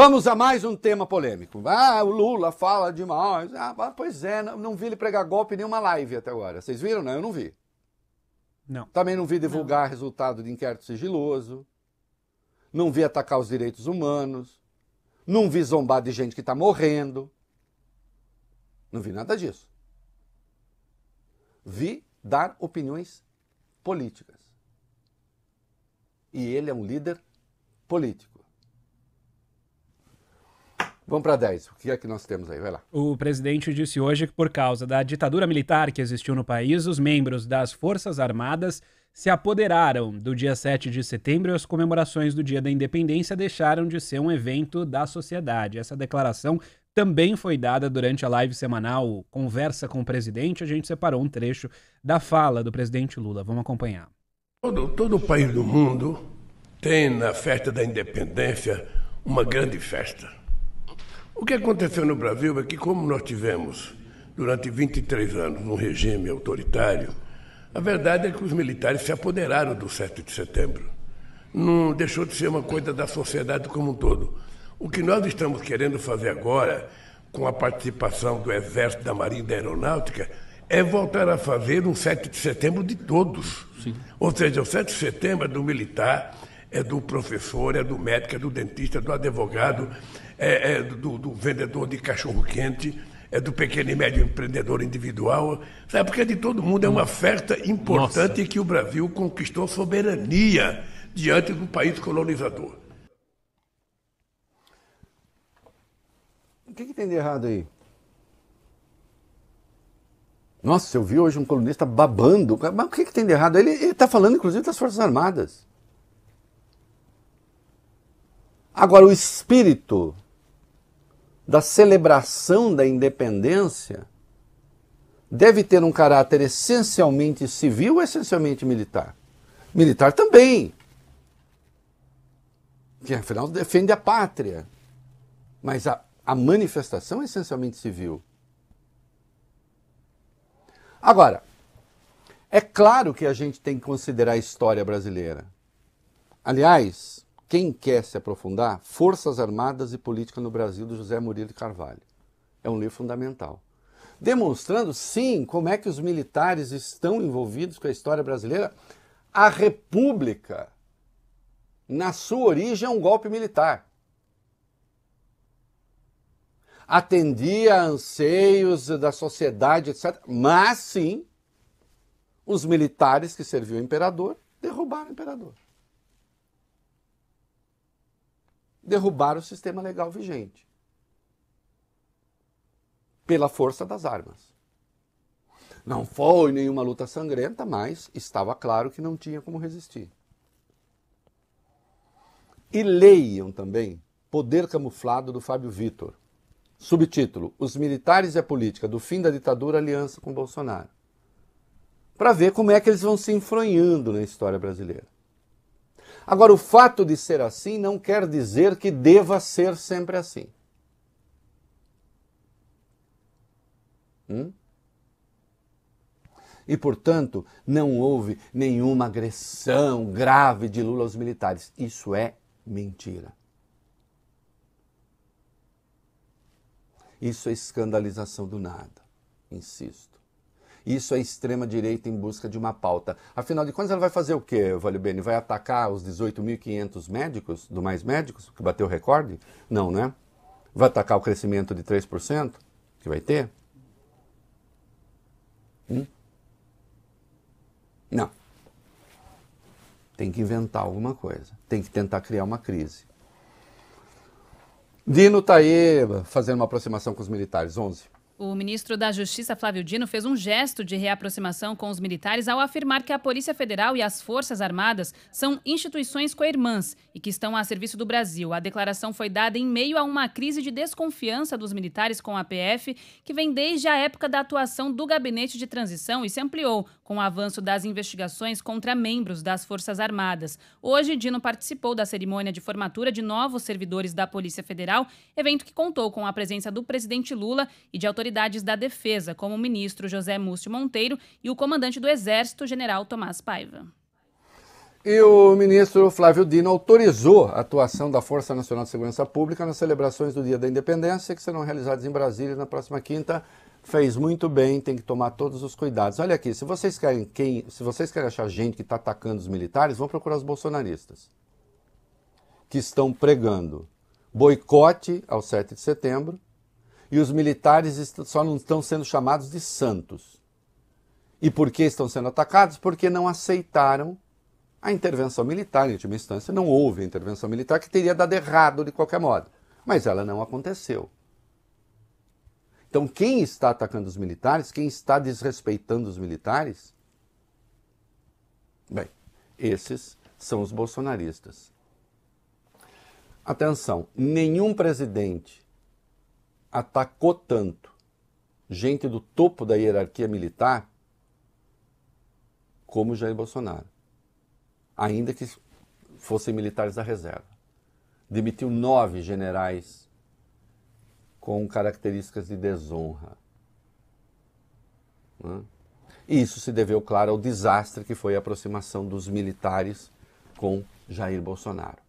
Vamos a mais um tema polêmico. Ah, o Lula fala demais. Ah, pois é, não, não vi ele pregar golpe em nenhuma live até agora. Vocês viram? Não, eu não vi. Não. Também não vi divulgar não. resultado de inquérito sigiloso. Não vi atacar os direitos humanos. Não vi zombar de gente que está morrendo. Não vi nada disso. Vi dar opiniões políticas. E ele é um líder político. Vamos para 10. O que é que nós temos aí? Vai lá. O presidente disse hoje que, por causa da ditadura militar que existiu no país, os membros das Forças Armadas se apoderaram do dia 7 de setembro e as comemorações do Dia da Independência deixaram de ser um evento da sociedade. Essa declaração também foi dada durante a live semanal Conversa com o Presidente. A gente separou um trecho da fala do presidente Lula. Vamos acompanhar. Todo, todo o país do mundo tem na festa da independência uma grande festa o que aconteceu no Brasil é que, como nós tivemos durante 23 anos um regime autoritário, a verdade é que os militares se apoderaram do 7 de setembro. Não deixou de ser uma coisa da sociedade como um todo. O que nós estamos querendo fazer agora, com a participação do Exército, da Marinha e da Aeronáutica, é voltar a fazer um 7 de setembro de todos. Sim. Ou seja, o 7 de setembro é do militar, é do professor, é do médico, é do dentista, é do advogado, é, é do, do, vendedor de cachorro-quente, é do pequeno e médio empreendedor individual. Sabe? Porque é de todo mundo, é uma hum. oferta importante Nossa. que o Brasil conquistou soberania diante do país colonizador. O que, que tem de errado aí? Nossa, eu vi hoje um colunista babando. Mas o que, que tem de errado? Ele está falando, inclusive, das Forças Armadas. Agora, o espírito da celebração da independência deve ter um caráter essencialmente civil ou essencialmente militar? Militar também, que afinal defende a pátria, mas a, a manifestação é essencialmente civil. Agora, é claro que a gente tem que considerar a história brasileira. Aliás, quem quer se aprofundar? Forças Armadas e Política no Brasil, do José Murilo Carvalho. É um livro fundamental. Demonstrando, sim, como é que os militares estão envolvidos com a história brasileira. A República, na sua origem, é um golpe militar. Atendia a anseios da sociedade, etc. Mas, sim, os militares que serviam o imperador derrubaram o imperador. derrubar o sistema legal vigente pela força das armas. Não foi nenhuma luta sangrenta, mas estava claro que não tinha como resistir. E leiam também Poder Camuflado do Fábio Vitor. Subtítulo: Os militares e a política do fim da ditadura aliança com Bolsonaro. Para ver como é que eles vão se enfronhando na história brasileira. Agora, o fato de ser assim não quer dizer que deva ser sempre assim. Hum? E, portanto, não houve nenhuma agressão grave de Lula aos militares. Isso é mentira. Isso é escandalização do nada, insisto. Isso é extrema-direita em busca de uma pauta. Afinal de contas, ela vai fazer o quê, Vale Bene? Vai atacar os 18.500 médicos, do Mais Médicos, que bateu o recorde? Não, né? Vai atacar o crescimento de 3% que vai ter? Hum? Não. Tem que inventar alguma coisa. Tem que tentar criar uma crise. Dino está aí fazendo uma aproximação com os militares. 11. O ministro da Justiça, Flávio Dino, fez um gesto de reaproximação com os militares ao afirmar que a Polícia Federal e as Forças Armadas são instituições coirmãs e que estão a serviço do Brasil. A declaração foi dada em meio a uma crise de desconfiança dos militares com a PF, que vem desde a época da atuação do gabinete de transição e se ampliou com o avanço das investigações contra membros das Forças Armadas. Hoje, Dino participou da cerimônia de formatura de novos servidores da Polícia Federal, evento que contou com a presença do presidente Lula e de autoridades autoridades da Defesa, como o ministro José Múcio Monteiro e o comandante do Exército, general Tomás Paiva. E o ministro Flávio Dino autorizou a atuação da Força Nacional de Segurança Pública nas celebrações do Dia da Independência, que serão realizadas em Brasília na próxima quinta. Fez muito bem, tem que tomar todos os cuidados. Olha aqui, se vocês querem quem, se vocês querem achar gente que está atacando os militares, vão procurar os bolsonaristas que estão pregando boicote ao 7 de setembro, e os militares só não estão sendo chamados de santos. E por que estão sendo atacados? Porque não aceitaram a intervenção militar, em última instância. Não houve intervenção militar que teria dado errado de qualquer modo. Mas ela não aconteceu. Então, quem está atacando os militares, quem está desrespeitando os militares? Bem, esses são os bolsonaristas. Atenção, nenhum presidente atacou tanto gente do topo da hierarquia militar como Jair Bolsonaro, ainda que fossem militares da reserva. Demitiu nove generais com características de desonra. E isso se deveu, claro, ao desastre que foi a aproximação dos militares com Jair Bolsonaro.